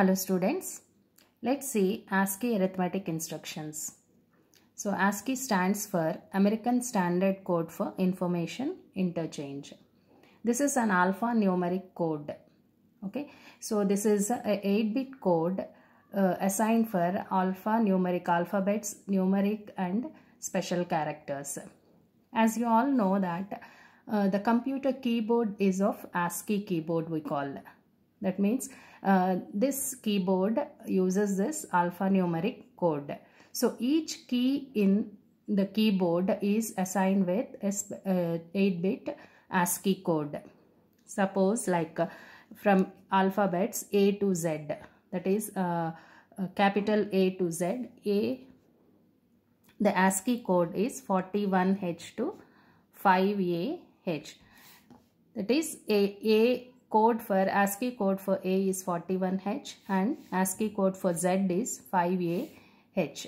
Hello students, let's see ASCII arithmetic instructions. So ASCII stands for American Standard Code for Information Interchange. This is an alphanumeric code. Okay, so this is a 8-bit code uh, assigned for alphanumeric alphabets, numeric and special characters. As you all know that uh, the computer keyboard is of ASCII keyboard we call. That means uh, this keyboard uses this alphanumeric code. So each key in the keyboard is assigned with 8-bit uh, ASCII code. Suppose like uh, from alphabets A to Z that is uh, capital A to Z A the ASCII code is 41H to 5AH that is A, A code for ASCII code for A is 41H and ASCII code for Z is 5AH.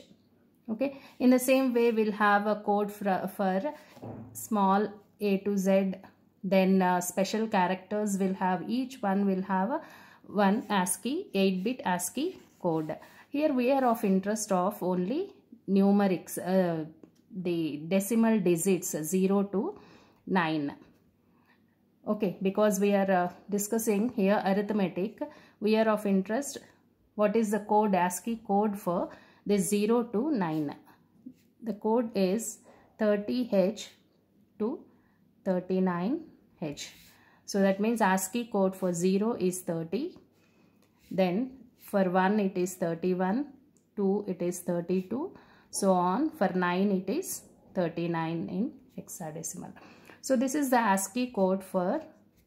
Okay. In the same way, we'll have a code for, for small A to Z. Then uh, special characters will have each one will have a one ASCII 8-bit ASCII code. Here we are of interest of only numerics, uh, the decimal digits 0 to 9 okay because we are uh, discussing here arithmetic we are of interest what is the code ASCII code for the 0 to 9 the code is 30H to 39H so that means ASCII code for 0 is 30 then for 1 it is 31 2 it is 32 so on for 9 it is 39 in hexadecimal so this is the ASCII code for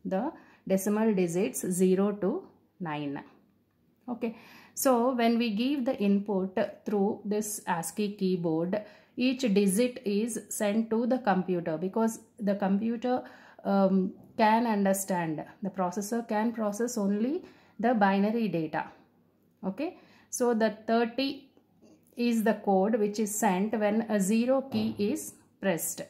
the decimal digits 0 to 9. Okay. So when we give the input through this ASCII keyboard, each digit is sent to the computer because the computer um, can understand, the processor can process only the binary data. Okay. So the 30 is the code which is sent when a 0 key is pressed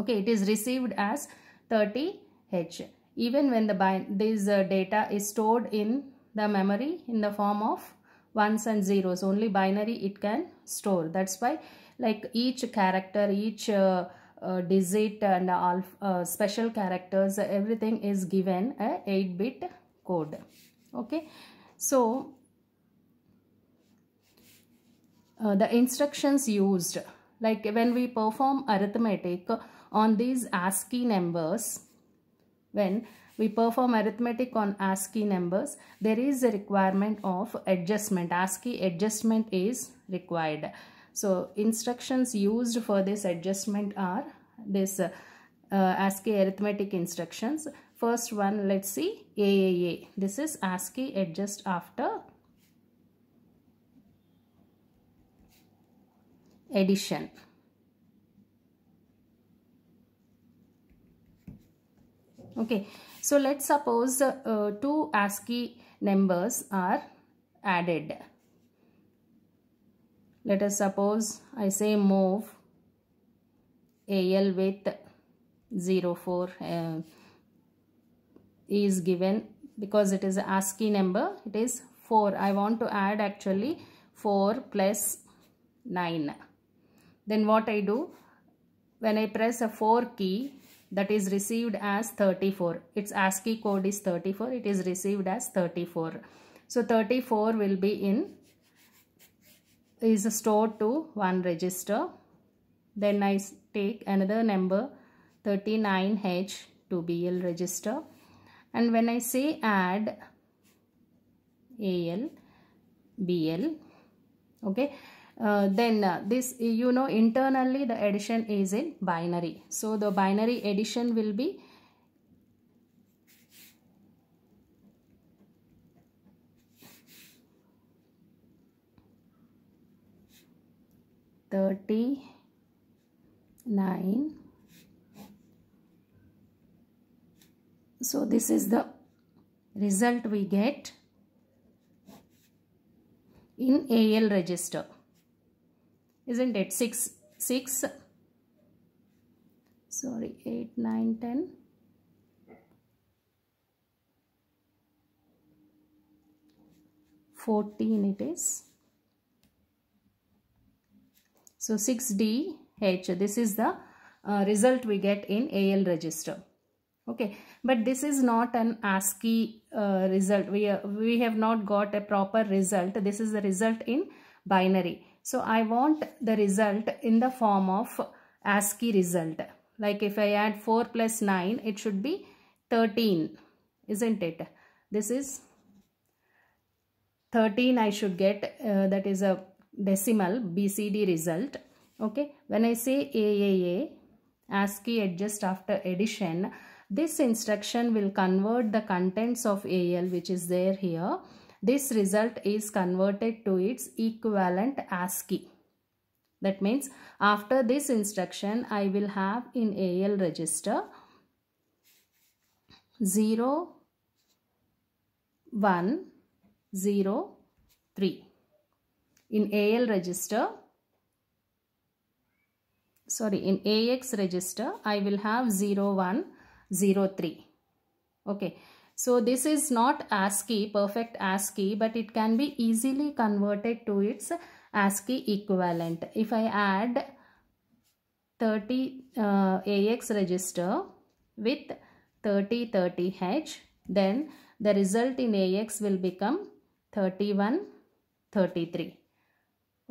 okay it is received as 30h even when the this uh, data is stored in the memory in the form of ones and zeros only binary it can store that's why like each character each uh, uh, digit and all uh, special characters everything is given a 8 bit code okay so uh, the instructions used like when we perform arithmetic on these ASCII numbers, when we perform arithmetic on ASCII numbers, there is a requirement of adjustment. ASCII adjustment is required. So instructions used for this adjustment are this uh, ASCII arithmetic instructions. First one, let's see AAA. This is ASCII adjust after addition. okay so let's suppose uh, two ASCII numbers are added let us suppose I say move AL with 04 uh, is given because it is ASCII number it is 4 I want to add actually 4 plus 9 then what I do when I press a 4 key that is received as 34. Its ASCII code is 34. It is received as 34. So 34 will be in is stored to one register. Then I take another number 39H to BL register. And when I say add AL, BL, okay, uh, then uh, this you know internally the addition is in binary so the binary addition will be Thirty nine. So this is the result we get in AL register isn't it 6 6 sorry 8 9 10 14 it is so 6DH this is the uh, result we get in AL register okay but this is not an ASCII uh, result we, uh, we have not got a proper result this is the result in binary so I want the result in the form of ASCII result. Like if I add 4 plus 9, it should be 13, isn't it? This is 13 I should get, uh, that is a decimal BCD result. Okay, when I say AAA, ASCII adjust after addition, this instruction will convert the contents of AL which is there here this result is converted to its equivalent ASCII. That means after this instruction, I will have in AL register 0, 1, 0, 3. In AL register, sorry, in AX register, I will have 0, 1, 0, 3. Okay. So this is not ASCII, perfect ASCII, but it can be easily converted to its ASCII equivalent. If I add 30 uh, AX register with 30 30H, then the result in AX will become 31 33.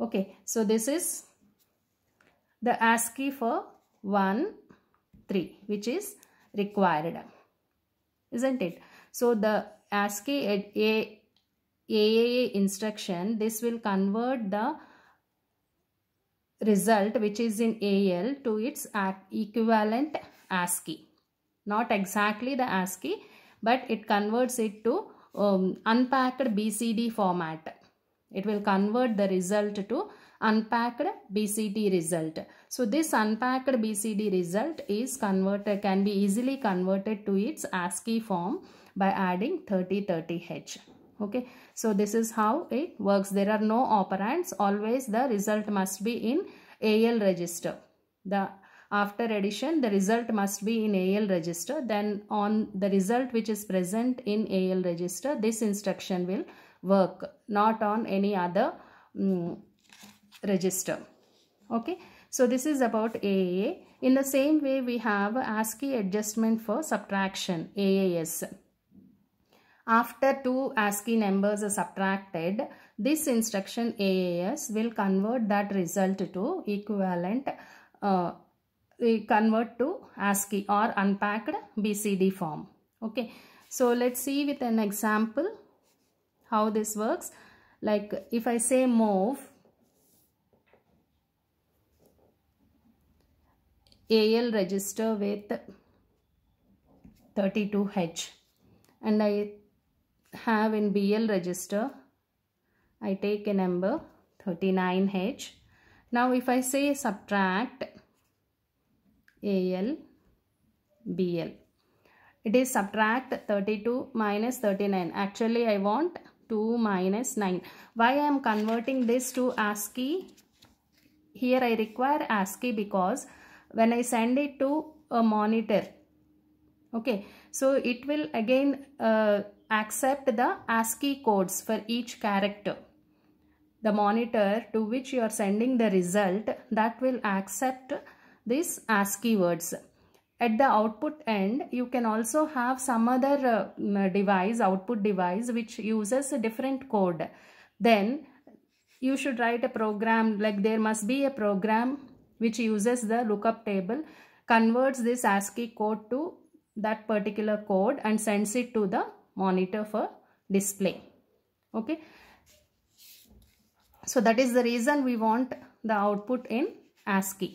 Okay, so this is the ASCII for 1, 3, which is required, isn't it? So the ASCII A AAA instruction, this will convert the result which is in AL to its equivalent ASCII. Not exactly the ASCII, but it converts it to um, unpacked BCD format. It will convert the result to unpacked BCD result. So this unpacked BCD result is converted, can be easily converted to its ASCII form by adding 30 30H. Okay, so this is how it works. There are no operands. Always the result must be in AL register. The after addition the result must be in AL register then on the result which is present in AL register this instruction will work not on any other um, register okay so this is about AAA in the same way we have ASCII adjustment for subtraction AAS after two ASCII numbers are subtracted, this instruction AAS will convert that result to equivalent, uh, convert to ASCII or unpacked BCD form. Okay, so let's see with an example how this works. Like if I say move, AL register with 32H and I have in BL register, I take a number 39H. Now if I say subtract AL, BL, it is subtract 32 minus 39. Actually I want 2 minus 9. Why I am converting this to ASCII? Here I require ASCII because when I send it to a monitor, okay, so it will again uh, accept the ASCII codes for each character. The monitor to which you are sending the result that will accept these ASCII words. At the output end, you can also have some other uh, device, output device, which uses a different code. Then you should write a program, like there must be a program which uses the lookup table, converts this ASCII code to that particular code and sends it to the monitor for display okay so that is the reason we want the output in ASCII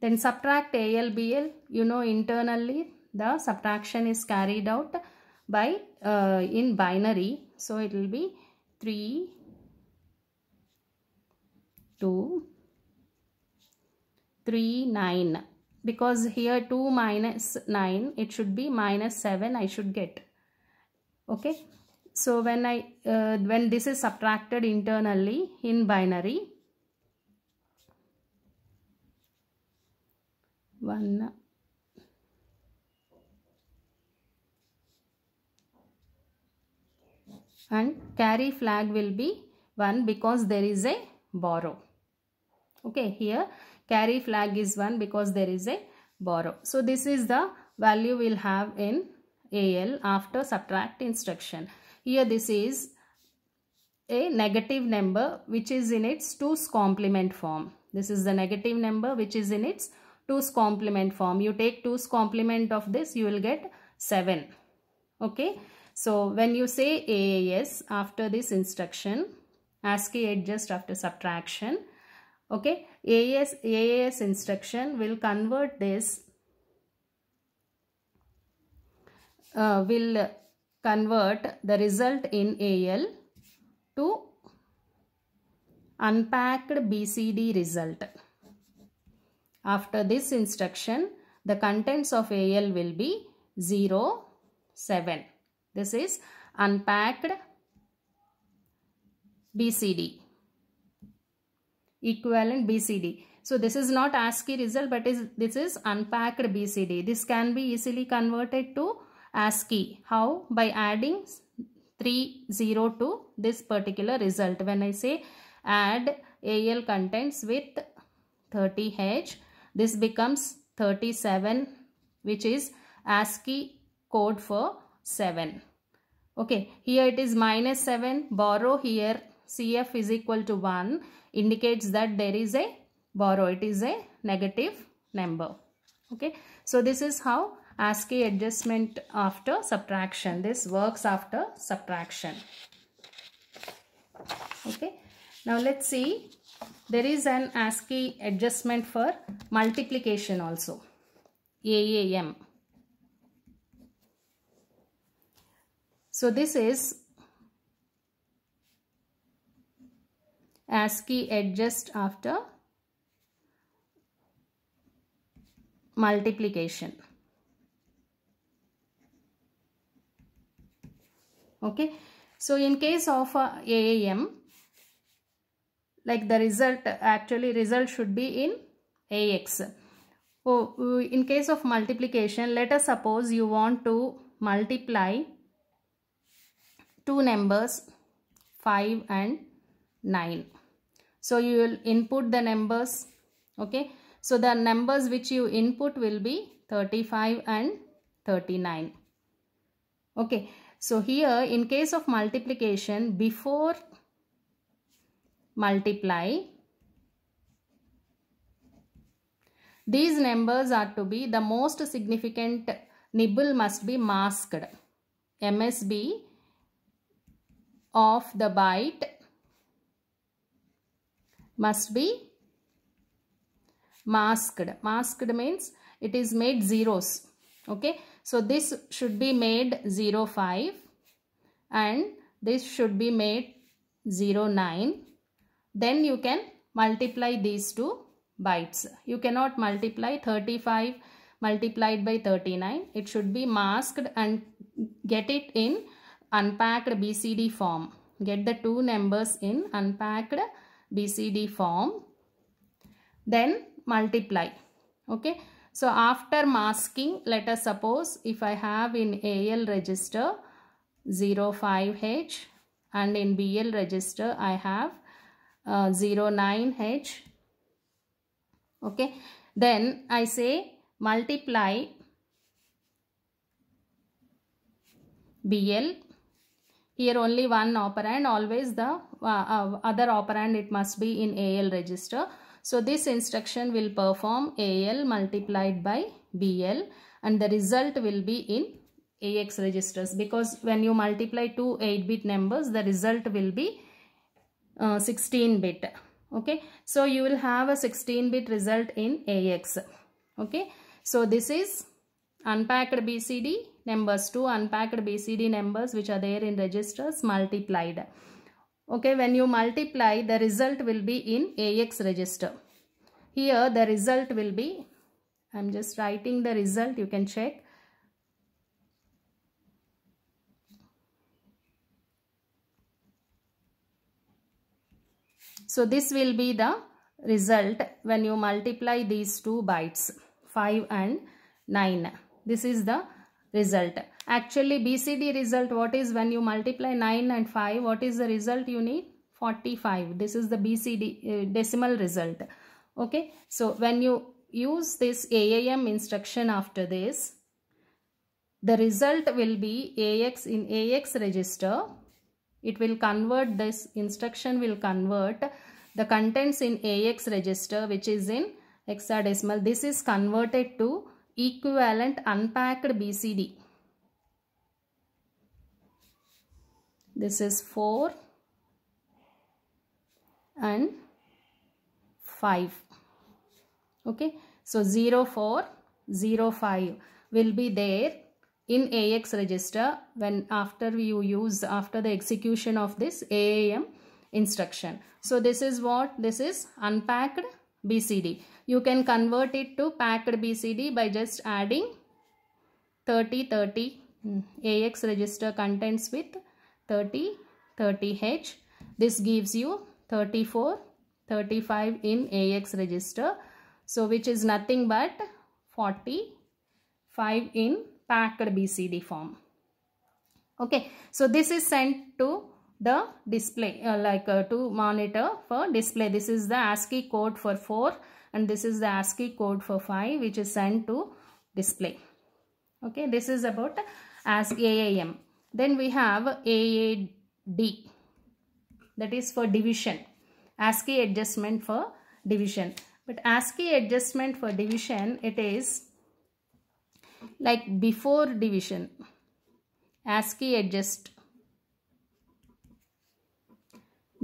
then subtract ALBL you know internally the subtraction is carried out by uh, in binary so it will be 3 2 3 9 because here 2 minus 9 it should be minus 7 I should get okay so when i uh, when this is subtracted internally in binary 1 and carry flag will be 1 because there is a borrow okay here carry flag is 1 because there is a borrow so this is the value we'll have in AL after subtract instruction. Here this is a negative number which is in its 2's complement form. This is the negative number which is in its 2's complement form. You take 2's complement of this, you will get 7. Okay. So, when you say AAS after this instruction, ASCII adjust after subtraction, okay, AAS, AAS instruction will convert this uh, will convert the result in AL to unpacked BCD result. After this instruction, the contents of AL will be 0, 7. This is unpacked BCD. Equivalent BCD. So this is not ASCII result but is this is unpacked BCD. This can be easily converted to ASCII. How? By adding 3 0 to this particular result. When I say add AL contents with 30H, this becomes 37 which is ASCII code for 7. Okay, here it is minus 7, borrow here CF is equal to 1 indicates that there is a borrow, it is a negative number. Okay, so this is how ASCII adjustment after subtraction. This works after subtraction. Okay. Now let's see. There is an ASCII adjustment for multiplication also. AAM. So this is ASCII adjust after multiplication. okay so in case of uh, aam like the result actually result should be in ax oh, uh, in case of multiplication let us suppose you want to multiply two numbers 5 and 9 so you will input the numbers okay so the numbers which you input will be 35 and 39 okay so here in case of multiplication before multiply these numbers are to be the most significant nibble must be masked MSB of the byte must be masked. Masked means it is made zeros. Okay. So this should be made 05 and this should be made 09. Then you can multiply these two bytes. You cannot multiply 35 multiplied by 39. It should be masked and get it in unpacked BCD form. Get the two numbers in unpacked BCD form. Then multiply. Okay. So after masking, let us suppose if I have in AL register 05H and in BL register I have uh, 09H. Okay. Then I say multiply BL. Here only one operand, always the uh, uh, other operand it must be in AL register. So this instruction will perform AL multiplied by BL and the result will be in AX registers because when you multiply two 8-bit numbers the result will be 16-bit. Uh, okay. So you will have a 16-bit result in AX. Okay. So this is unpacked BCD numbers 2 unpacked BCD numbers which are there in registers multiplied. Okay, when you multiply, the result will be in AX register. Here the result will be, I'm just writing the result, you can check. So this will be the result when you multiply these two bytes 5 and 9. This is the result. Actually, BCD result, what is when you multiply 9 and 5, what is the result you need? 45. This is the BCD uh, decimal result. Okay. So, when you use this AAM instruction after this, the result will be AX in AX register. It will convert this instruction will convert the contents in AX register which is in hexadecimal. This is converted to equivalent unpacked BCD. this is 4 and 5 okay so 0 4 0 5 will be there in AX register when after you use after the execution of this AAM instruction. So this is what this is unpacked BCD. You can convert it to packed BCD by just adding 30 30 AX register contents with 30, 30H. This gives you 34, 35 in AX register. So which is nothing but 45 in packed BCD form. Okay. So this is sent to the display uh, like uh, to monitor for display. This is the ASCII code for 4 and this is the ASCII code for 5 which is sent to display. Okay. This is about ASCII AAM. Then we have AAD. That is for division. ASCII adjustment for division. But ASCII adjustment for division, it is like before division. ASCII adjust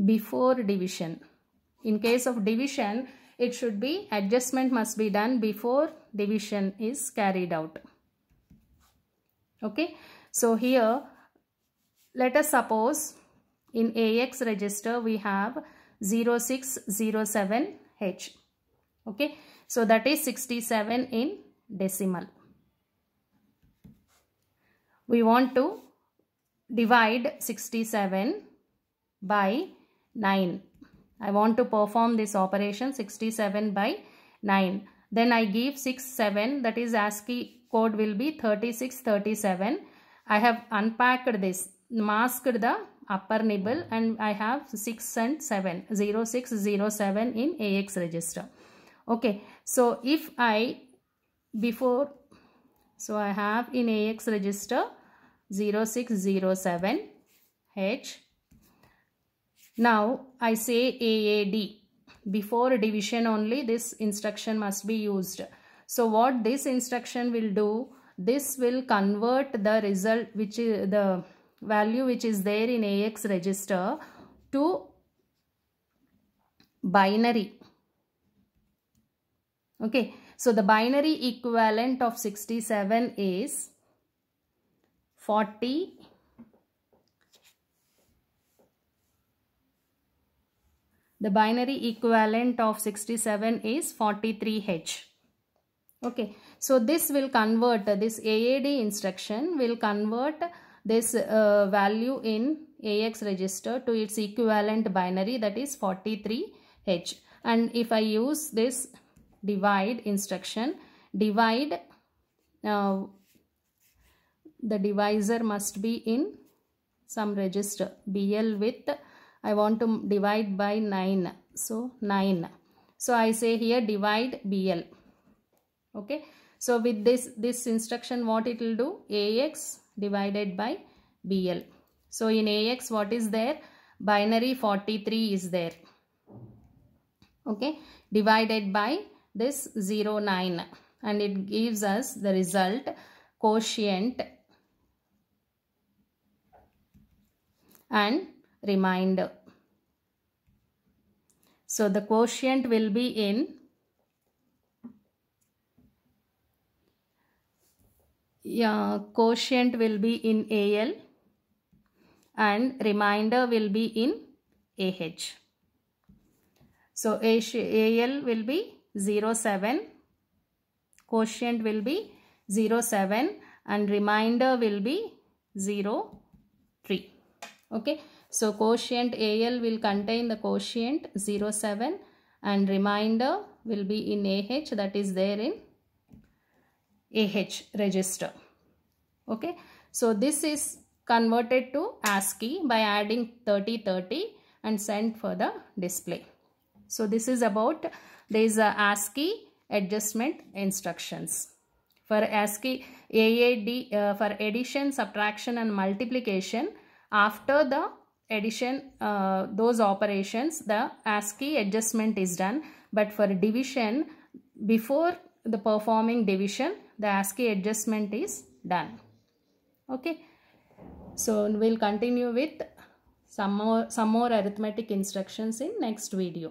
before division. In case of division, it should be adjustment must be done before division is carried out okay so here let us suppose in AX register we have 0607H. Okay. So that is 67 in decimal. We want to divide 67 by 9. I want to perform this operation 67 by 9. Then I give 6, 7 that is ASCII code will be thirty six thirty seven. I have unpacked this masked the upper nibble and I have 6 and 7, 0, 6, 0, 7 in AX register. Okay, so if I before, so I have in AX register 0607 H. Now I say AAD. Before division only this instruction must be used. So what this instruction will do, this will convert the result which is the value which is there in AX register to binary. Okay, so the binary equivalent of 67 is 40 the binary equivalent of 67 is 43H. Okay, so this will convert, this AAD instruction will convert this uh, value in AX register to its equivalent binary that is 43H. And if I use this divide instruction, divide, uh, the divisor must be in some register BL with, I want to divide by 9. So 9. So I say here divide BL. Okay. So with this, this instruction what it will do? AX divided by BL. So in AX what is there? Binary 43 is there. Okay. Divided by this 0, 09 and it gives us the result quotient and remainder. So the quotient will be in yeah, quotient will be in AL and remainder will be in AH. So AL will be 0, 07, quotient will be 0, 07 and remainder will be 0, 03. Okay. So quotient AL will contain the quotient 0, 07 and remainder will be in AH that is there in AH register okay so this is converted to ASCII by adding 3030 and sent for the display so this is about there is a ASCII adjustment instructions for ASCII AAD uh, for addition subtraction and multiplication after the addition uh, those operations the ASCII adjustment is done but for division before the performing division the ASCII adjustment is done okay so we'll continue with some more some more arithmetic instructions in next video